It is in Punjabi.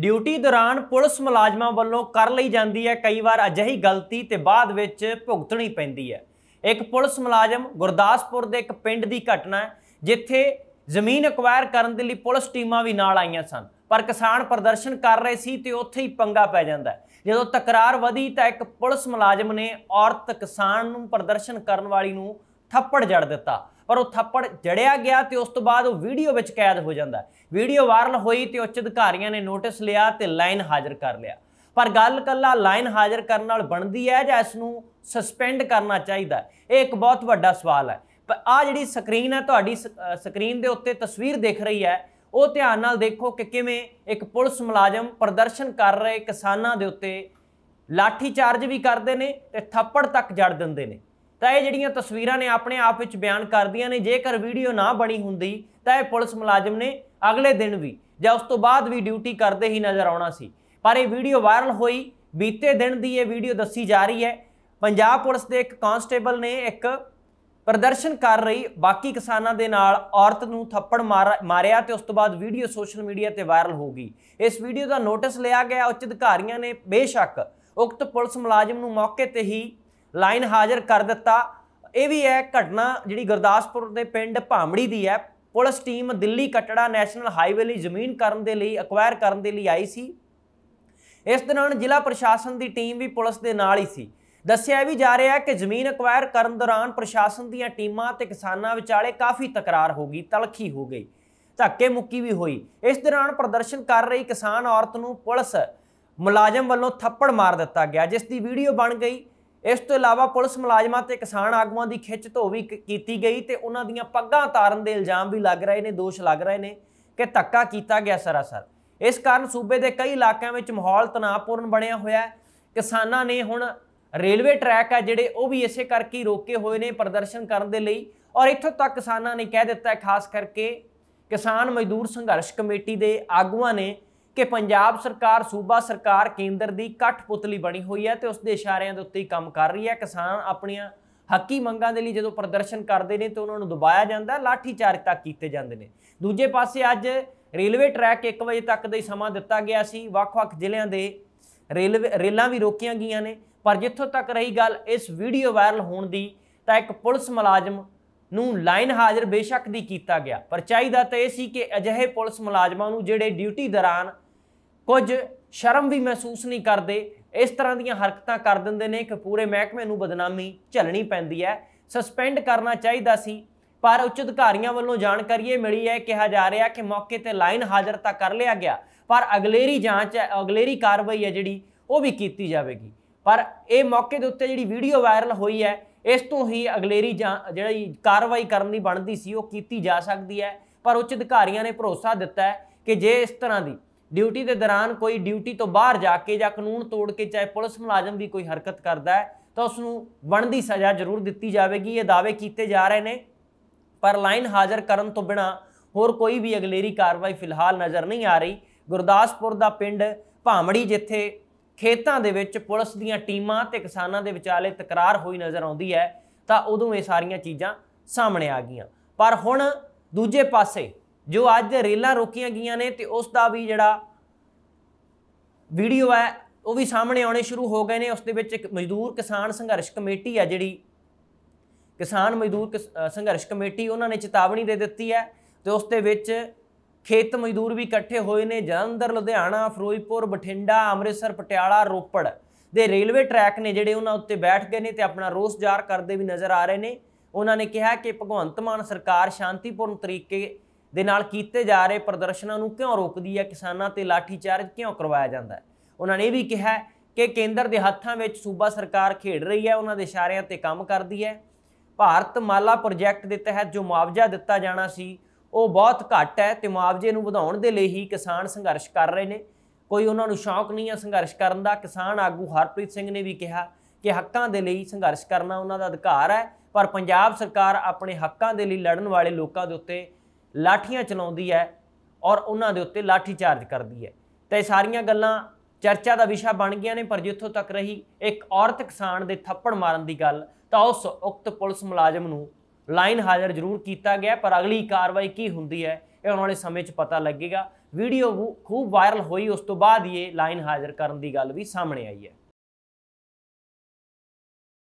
ਡਿਊਟੀ ਦੌਰਾਨ ਪੁਲਿਸ ਮੁਲਾਜ਼ਮਾਂ ਵੱਲੋਂ ਕਰ ਲਈ ਜਾਂਦੀ ਹੈ ਕਈ ਵਾਰ ਅਜਿਹੀ ਗਲਤੀ ਤੇ ਬਾਅਦ ਵਿੱਚ ਭੁਗਤਣੀ ਪੈਂਦੀ ਹੈ ਇੱਕ ਪੁਲਿਸ ਮੁਲਾਜ਼ਮ ਗੁਰਦਾਸਪੁਰ ਦੇ ਇੱਕ ਪਿੰਡ ਦੀ ਘਟਨਾ ਹੈ ਜਿੱਥੇ ਜ਼ਮੀਨ ਐਕਵਾਇਰ ਕਰਨ ਦੇ ਲਈ ਪੁਲਿਸ ਟੀਮਾਂ ਵੀ ਨਾਲ ਆਈਆਂ ਸਨ ਪਰ ਕਿਸਾਨ ਪ੍ਰਦਰਸ਼ਨ ਕਰ ਰਹੇ ਸੀ ਤੇ ਉੱਥੇ ਹੀ ਪੰਗਾ ਪੈ ਜਾਂਦਾ ਜਦੋਂ ਤਕਰਾਰ ਵਧੀ ਤਾਂ ਇੱਕ ਪੁਲਿਸ ਮੁਲਾਜ਼ਮ ਨੇ ਔਰਤ ਕਿਸਾਨ ਨੂੰ ਪ੍ਰਦਰਸ਼ਨ ਕਰਨ ਵਾਲੀ ਨੂੰ ਥੱਪੜ ਜੜ ਦਿੱਤਾ ਪਰ ਉਹ ਥੱਪੜ ਜੜਿਆ ਗਿਆ ਤੇ ਉਸ ਤੋਂ ਬਾਅਦ ਉਹ ਵੀਡੀਓ ਵਿੱਚ ਕੈਦ ਹੋ ਜਾਂਦਾ ਵੀਡੀਓ ਵਾਇਰਲ ਹੋਈ ਤੇ ਉੱਚ ਅਧਿਕਾਰੀਆਂ ਨੇ ਨੋਟਿਸ ਲਿਆ ਤੇ ਲਾਈਨ ਹਾਜ਼ਰ ਕਰ ਲਿਆ ਪਰ ਗੱਲ ਕੱਲਾ ਲਾਈਨ ਹਾਜ਼ਰ ਕਰਨ ਨਾਲ ਬਣਦੀ ਹੈ ਜਾਂ ਇਸ ਨੂੰ ਸਸਪੈਂਡ ਕਰਨਾ ਚਾਹੀਦਾ ਇਹ ਇੱਕ ਬਹੁਤ ਵੱਡਾ ਸਵਾਲ ਹੈ ਪਰ ਆ ਜਿਹੜੀ ਸਕਰੀਨ ਹੈ ਤੁਹਾਡੀ ਸਕਰੀਨ ਦੇ ਉੱਤੇ ਤਸਵੀਰ ਦਿਖ ਰਹੀ ਹੈ ਉਹ ਧਿਆਨ ਨਾਲ ਦੇਖੋ ਕਿ ਕਿਵੇਂ ਇੱਕ ਪੁਲਿਸ ਮੁਲਾਜ਼ਮ ਪ੍ਰਦਰਸ਼ਨ ਕਰ ਰਹੇ ਕਿਸਾਨਾਂ ਦੇ ਉੱਤੇ ਲਾਠੀ ਚਾਰਜ ਵੀ ਕਰਦੇ ਨੇ ਤੇ ਥੱਪੜ ਤੱਕ ਜੜ ਦਿੰਦੇ ਨੇ ਤਾਂ ਇਹ ਜਿਹੜੀਆਂ ਤਸਵੀਰਾਂ ਨੇ ਆਪਣੇ ਆਪ ਵਿੱਚ ਬਿਆਨ ਕਰਦੀਆਂ ਨੇ ਜੇਕਰ ਵੀਡੀਓ ਨਾ ਬਣੀ ਹੁੰਦੀ ਤਾਂ ਇਹ ਪੁਲਿਸ ਮੁਲਾਜ਼ਮ ਨੇ ਅਗਲੇ ਦਿਨ ਵੀ ਜਾਂ ਉਸ ਤੋਂ ਬਾਅਦ ਵੀ ਡਿਊਟੀ ਕਰਦੇ ਹੀ ਨਜ਼ਰ ਆਉਣਾ ਸੀ ਪਰ ਇਹ ਵੀਡੀਓ ਵਾਇਰਲ ਹੋਈ ਬੀਤੇ ਦਿਨ ਦੀ ਇਹ ਵੀਡੀਓ ਦੱਸੀ ਜਾ ਰਹੀ ਹੈ ਪੰਜਾਬ ਪੁਲਿਸ ਦੇ ਇੱਕ ਕਾਂਸਟੇਬਲ ਨੇ ਇੱਕ ਪ੍ਰਦਰਸ਼ਨ ਕਰ ਰਹੀ ਬਾਕੀ ਕਿਸਾਨਾਂ ਦੇ ਨਾਲ ਔਰਤ ਨੂੰ ਥੱਪੜ ਮਾਰਿਆ ਤੇ ਉਸ ਤੋਂ ਬਾਅਦ ਵੀਡੀਓ ਸੋਸ਼ਲ ਮੀਡੀਆ ਤੇ ਵਾਇਰਲ ਹੋ ਗਈ ਇਸ ਵੀਡੀਓ ਦਾ ਨੋਟਿਸ ਲਿਆ ਗਿਆ ਉੱਚ ਅਧਿਕਾਰੀਆਂ ਨੇ ਬੇਸ਼ੱਕ ਉਕਤ ਪੁਲਿਸ ਮੁਲਾਜ਼ਮ ਨੂੰ ਮੌਕੇ ਤੇ ਹੀ ਲਾਈਨ ਹਾਜ਼ਰ ਕਰ ਦਿੱਤਾ ਇਹ ਵੀ ਹੈ ਘਟਨਾ ਜਿਹੜੀ ਗੁਰਦਾਸਪੁਰ ਦੇ ਪਿੰਡ ਭਾਮੜੀ ਦੀ ਹੈ police team Delhi Katra national highway ਲਈ ਜ਼ਮੀਨ ਕਰਨ ਦੇ ਲਈ ਅਕਵਾਇਰ ਕਰਨ ਦੇ ਲਈ ਆਈ ਸੀ ਇਸ ਦੌਰਾਨ ਜ਼ਿਲ੍ਹਾ ਪ੍ਰਸ਼ਾਸਨ ਦੀ ਟੀਮ ਵੀ ਪੁਲਿਸ ਦੇ ਨਾਲ ਹੀ ਸੀ ਦੱਸਿਆ ਵੀ ਜਾ ਰਿਹਾ ਹੈ ਕਿ ਜ਼ਮੀਨ ਅਕਵਾਇਰ ਕਰਨ ਦੌਰਾਨ ਪ੍ਰਸ਼ਾਸਨ ਦੀਆਂ ਟੀਮਾਂ ਤੇ ਕਿਸਾਨਾਂ ਵਿਚਾਲੇ ਕਾਫੀ ਤਕਰਾਰ ਹੋ ਗਈ ਤਲਖੀ ਹੋ ਗਈ ਧੱਕੇ ਮੁੱਕੀ ਵੀ ਹੋਈ ਇਸ ਦੌਰਾਨ ਪ੍ਰਦਰਸ਼ਨ ਕਰ ਰਹੀ ਕਿਸਾਨ ਔਰਤ ਨੂੰ ਪੁਲਿਸ ਮੁਲਾਜ਼ਮ ਵੱਲੋਂ ਥੱਪੜ ਮਾਰ ਦਿੱਤਾ ਗਿਆ ਜਿਸ ਦੀ ਵੀਡੀਓ ਬਣ ਗਈ ਇਸ ਤੋਂ ਇਲਾਵਾ ਪੁਲਿਸ ਮੁਲਾਜ਼ਮਾਂ ਤੇ ਕਿਸਾਨ ਆਗੂਆਂ ਦੀ ਖਿੱਚ ਧੋ ਵੀ ਕੀਤੀ ਗਈ ਤੇ ਉਹਨਾਂ ਦੀਆਂ ਪੱਗਾਂ ਤਾਰਨ ਦੇ ਇਲਜ਼ਾਮ ਵੀ ਲੱਗ ਰਹੇ ਨੇ ਦੋਸ਼ ਲੱਗ ਰਹੇ ਨੇ ਕਿ ਧੱਕਾ ਕੀਤਾ ਗਿਆ ਸਰਾਸਰ ਇਸ ਕਾਰਨ ਸੂਬੇ ਦੇ ਕਈ ਇਲਾਕਿਆਂ ਵਿੱਚ ਮਾਹੌਲ ਤਣਾਅਪੂਰਨ ਬਣਿਆ ਹੋਇਆ ਹੈ ਕਿਸਾਨਾਂ ਨੇ ਹੁਣ ਰੇਲਵੇ ਟਰੈਕ ਆ ਜਿਹੜੇ ਉਹ ਵੀ ਇਸੇ ਕਰਕੇ ਰੋਕੇ ਹੋਏ ਨੇ ਪ੍ਰਦਰਸ਼ਨ ਕਰਨ ਦੇ ਲਈ ਔਰ ਇੱਥੋਂ ਤੱਕ ਕਿਸਾਨਾਂ ਨੇ ਕਹਿ ਦਿੱਤਾ ਹੈ ਖਾਸ ਕਰਕੇ ਕਿਸਾਨ ਮਜ਼ਦੂਰ ਸੰਘਰਸ਼ ਕਮੇਟੀ ਦੇ ਆਗੂਆਂ ਨੇ ਕਿ ਪੰਜਾਬ ਸਰਕਾਰ ਸੂਬਾ ਸਰਕਾਰ ਕੇਂਦਰ ਦੀ ਕਠਪੁਤਲੀ ਬਣੀ ਹੋਈ ਹੈ ਤੇ ਉਸ ਦੇ ਇਸ਼ਾਰਿਆਂ ਦੇ ਉੱਤੇ ਹੀ ਕੰਮ ਕਰ ਰਹੀ ਹੈ ਕਿਸਾਨ ਆਪਣੀਆਂ ਹੱਕੀ ਮੰਗਾਂ ਦੇ ਲਈ ਜਦੋਂ ਪ੍ਰਦਰਸ਼ਨ ਕਰਦੇ ਨੇ ਤੇ ਉਹਨਾਂ ਨੂੰ ਦਬਾਇਆ ਜਾਂਦਾ ਚਾਰਜ ਤੱਕ ਕੀਤੇ ਜਾਂਦੇ ਨੇ ਦੂਜੇ ਪਾਸੇ ਅੱਜ ਰੇਲਵੇ ਟਰੈਕ 1 ਵਜੇ ਤੱਕ ਦਾ ਹੀ ਸਮਾਂ ਦਿੱਤਾ ਗਿਆ ਸੀ ਵੱਖ-ਵੱਖ ਜ਼ਿਲ੍ਹਿਆਂ ਦੇ ਰੇਲਵੇ ਰੇਲਾਂ ਵੀ ਰੋਕੀਆਂ ਗਈਆਂ ਨੇ ਪਰ ਜਿੱਥੋਂ ਤੱਕ ਰਹੀ ਗੱਲ ਇਸ ਵੀਡੀਓ ਵਾਇਰਲ ਹੋਣ ਦੀ ਤਾਂ ਇੱਕ ਪੁਲਿਸ ਮੁਲਾਜ਼ਮ ਨੂੰ ਲਾਈਨ ਹਾਜ਼ਰ ਬੇਸ਼ੱਕ ਦੀ ਕੀਤਾ ਗਿਆ ਪਰ ਚਾਹੀਦਾ ਤਾਂ ਇਹ ਸੀ ਕਿ ਅਜਿਹੇ ਪੁਲਿਸ ਮੁਲਾਜ਼ਮਾਂ ਨੂੰ ਜਿਹੜੇ ਡਿਊਟੀ ਦੌਰਾਨ ਕੁਝ ਸ਼ਰਮ ਵੀ ਮਹਿਸੂਸ ਨਹੀਂ ਕਰਦੇ ਇਸ ਤਰ੍ਹਾਂ ਦੀਆਂ ਹਰਕਤਾਂ ਕਰ ਦਿੰਦੇ ਨੇ ਕਿ ਪੂਰੇ ਮਹਿਕਮੇ ਨੂੰ ਬਦਨਾਮੀ ਝੱਲਣੀ ਪੈਂਦੀ ਹੈ ਸਸਪੈਂਡ ਕਰਨਾ ਚਾਹੀਦਾ ਸੀ ਪਰ ਉੱਚ ਅਧਿਕਾਰੀਆਂ ਵੱਲੋਂ ਜਾਣਕਾਰੀ ਇਹ ਮਿਲੀ ਹੈ ਕਿਹਾ ਜਾ ਰਿਹਾ ਕਿ ਮੌਕੇ ਤੇ ਲਾਈਨ ਹਾਜ਼ਰ ਤਾਂ ਕਰ ਲਿਆ ਗਿਆ ਪਰ ਅਗਲੇਰੀ ਜਾਂਚ ਹੈ ਅਗਲੇਰੀ ਕਾਰਵਾਈ ਹੈ ਜਿਹੜੀ ਉਹ ਵੀ ਕੀਤੀ ਜਾਵੇਗੀ ਪਰ ਇਹ ਮੌਕੇ ਦੇ ਉੱਤੇ ਜਿਹੜੀ ਵੀਡੀਓ ਵਾਇਰਲ ਹੋਈ ਹੈ ਇਸ ਤੋਂ ਹੀ ਅਗਲੇਰੀ ਜਿਹੜੀ ਕਾਰਵਾਈ ਕਰਨ ਦੀ ਬਣਦੀ ਸੀ ਉਹ ਕੀਤੀ ਜਾ ਸਕਦੀ ਹੈ ਪਰ ਉੱਚ ਅਧਿਕਾਰੀਆਂ ਨੇ ਭਰੋਸਾ ਦਿੱਤਾ ਹੈ ਕਿ ਜੇ ਇਸ ਤਰ੍ਹਾਂ ਦੀ ਡਿਊਟੀ ਦੇ ਦੌਰਾਨ ਕੋਈ ਡਿਊਟੀ ਤੋਂ ਬਾਹਰ ਜਾ ਕੇ ਜਾਂ ਕਾਨੂੰਨ ਤੋੜ ਕੇ ਚਾਹੇ ਪੁਲਿਸ ਮੁਲਾਜ਼ਮ ਵੀ ਕੋਈ ਹਰਕਤ ਕਰਦਾ ਹੈ ਤਾਂ ਉਸ ਨੂੰ ਬਣਦੀ ਸਜ਼ਾ ਜ਼ਰੂਰ ਦਿੱਤੀ ਜਾਵੇਗੀ ਇਹ ਦਾਅਵੇ ਕੀਤੇ ਜਾ ਰਹੇ ਨੇ ਪਰ ਲਾਈਨ ਹਾਜ਼ਰ ਕਰਨ ਤੋਂ ਬਿਨਾ ਹੋਰ ਕੋਈ ਵੀ ਅਗਲੇਰੀ ਕਾਰਵਾਈ ਫਿਲਹਾਲ ਨਜ਼ਰ ਨਹੀਂ ਆ ਰਹੀ ਗੁਰਦਾਸਪੁਰ ਦਾ ਪਿੰਡ ਭਾਮੜੀ ਜਿੱਥੇ ਖੇਤਾਂ ਦੇ ਵਿੱਚ ਪੁਲਿਸ ਦੀਆਂ ਟੀਮਾਂ ਤੇ ਕਿਸਾਨਾਂ ਦੇ ਵਿਚਾਲੇ ਤਕਰਾਰ ਹੋਈ ਨਜ਼ਰ ਆਉਂਦੀ ਹੈ ਤਾਂ ਉਦੋਂ ਇਹ ਸਾਰੀਆਂ ਚੀਜ਼ਾਂ ਸਾਹਮਣੇ ਆ ਗਈਆਂ ਪਰ ਹੁਣ ਦੂਜੇ ਪਾਸੇ ਜੋ ਅੱਜ ਰੇਲਾਂ ਰੋਕੀਆਂ ਗਈਆਂ ਨੇ ਤੇ ਉਸ ਦਾ ਵੀ ਜਿਹੜਾ ਵੀਡੀਓ ਹੈ ਉਹ ਵੀ ਸਾਹਮਣੇ ਆਉਣੇ ਸ਼ੁਰੂ ਹੋ ਗਏ ਨੇ ਉਸ ਦੇ ਵਿੱਚ ਇੱਕ ਮਜ਼ਦੂਰ ਕਿਸਾਨ ਸੰਘਰਸ਼ ਕਮੇਟੀ ਹੈ ਜਿਹੜੀ ਕਿਸਾਨ ਮਜ਼ਦੂਰ ਸੰਘਰਸ਼ ਕਮੇਟੀ ਉਹਨਾਂ ਨੇ ਚੇਤਾਵਨੀ ਦੇ ਦਿੱਤੀ ਹੈ ਤੇ ਉਸ ਦੇ ਵਿੱਚ ਖੇਤ ਮਜ਼ਦੂਰ ਵੀ ਇਕੱਠੇ ਹੋਏ ਨੇ ਜਲੰਧਰ ਲੁਧਿਆਣਾ ਫਿਰੋਜ਼ਪੁਰ ਬਠਿੰਡਾ ਅੰਮ੍ਰਿਤਸਰ ਪਟਿਆਲਾ ਰੋਪੜ ਦੇ ਰੇਲਵੇ ਟਰੈਕ ਨੇ ਜਿਹੜੇ ਉਹਨਾਂ ਉੱਤੇ ਬੈਠ ਗਏ ਨੇ ਤੇ ਆਪਣਾ ਰੋਸ ਜ਼ਾਹਰ ਕਰਦੇ ਵੀ ਨਜ਼ਰ ਆ ਰਹੇ ਨੇ ਉਹਨਾਂ ਨੇ ਕਿਹਾ ਕਿ ਭਗਵੰਤ ਮਾਨ ਸਰਕਾਰ ਸ਼ਾਂਤੀਪੂਰਨ ਤਰੀਕੇ ਦੇ ਨਾਲ ਕੀਤੇ ਜਾ ਰਹੇ ਪ੍ਰਦਰਸ਼ਨਾਂ ਨੂੰ ਕਿਉਂ ਰੋਕਦੀ ਹੈ ਕਿਸਾਨਾਂ ਤੇ ਲਾਠੀਚਾਰਜ ਕਿਉਂ ਕਰਵਾਇਆ ਜਾਂਦਾ ਹੈ ਉਹਨਾਂ ਨੇ ਇਹ ਵੀ ਕਿਹਾ ਕਿ ਕੇਂਦਰ ਦੇ ਹੱਥਾਂ ਵਿੱਚ ਸੂਬਾ ਸਰਕਾਰ ਖੇਡ ਰਹੀ ਹੈ ਉਹਨਾਂ ਦੇ ਇਸ਼ਾਰਿਆਂ ਤੇ ਕੰਮ ਕਰਦੀ ਹੈ ਭਾਰਤ ਮਾਲਾ ਪ੍ਰੋਜੈਕਟ ਦੇ ਤਹਿਤ ਜੋ ਮੁਆਵਜ਼ਾ ਦਿੱਤਾ ਜਾਣਾ ਸੀ ਉਹ ਬਹੁਤ ਘੱਟ ਹੈ ਤੇ ਮੁਆਵਜ਼ੇ ਨੂੰ ਵਧਾਉਣ ਦੇ ਲਈ ਹੀ ਕਿਸਾਨ ਸੰਘਰਸ਼ ਕਰ ਰਹੇ ਨੇ ਕੋਈ ਉਹਨਾਂ ਨੂੰ ਸ਼ੌਂਕ ਨਹੀਂ ਹੈ ਸੰਘਰਸ਼ ਕਰਨ ਦਾ ਕਿਸਾਨ ਆਗੂ ਹਰਪ੍ਰੀਤ ਸਿੰਘ ਨੇ ਵੀ ਕਿਹਾ ਕਿ ਹੱਕਾਂ ਦੇ ਲਈ ਸੰਘਰਸ਼ ਕਰਨਾ ਉਹਨਾਂ ਦਾ ਅਧਿਕਾਰ ਹੈ ਪਰ ਪੰਜਾਬ ਸਰਕਾਰ ਆਪਣੇ ਹੱਕਾਂ ਦੇ ਲਈ ਲੜਨ ਵਾਲੇ ਲੋਕਾਂ ਦੇ ਉੱਤੇ ਲਾਠੀਆਂ ਚਲਾਉਂਦੀ ਹੈ ਔਰ ਉਹਨਾਂ ਦੇ ਉੱਤੇ ਲਾਠੀ ਚਾਰਜ ਕਰਦੀ ਹੈ ਤਾਂ ਇਹ ਸਾਰੀਆਂ ਗੱਲਾਂ ਚਰਚਾ ਦਾ ਵਿਸ਼ਾ ਬਣ ਗਈਆਂ ਨੇ ਪਰ ਜਿੱਥੋਂ ਤੱਕ ਰਹੀ ਇੱਕ ਔਰਤ ਕਿਸਾਨ ਦੇ ਥੱਪੜ ਮਾਰਨ ਦੀ ਗੱਲ ਤਾਂ ਉਸ ਉਕਤ ਪੁਲਿਸ ਮੁਲਾਜ਼ਮ ਨੂੰ ਲਾਈਨ ਹਾਜ਼ਰ ਜ਼ਰੂਰ ਕੀਤਾ ਗਿਆ ਪਰ ਅਗਲੀ ਕਾਰਵਾਈ ਕੀ ਹੁੰਦੀ ਹੈ ਇਹ ਆਉਣ ਵਾਲੇ ਸਮੇਂ 'ਚ ਪਤਾ ਲੱਗੇਗਾ ਵੀਡੀਓ ਖੂਬ ਵਾਇਰਲ ਹੋਈ ਉਸ ਤੋਂ ਬਾਅਦ ਇਹ ਲਾਈਨ ਹਾਜ਼ਰ ਕਰਨ ਦੀ ਗੱਲ ਵੀ ਸਾਹਮਣੇ ਆਈ ਹੈ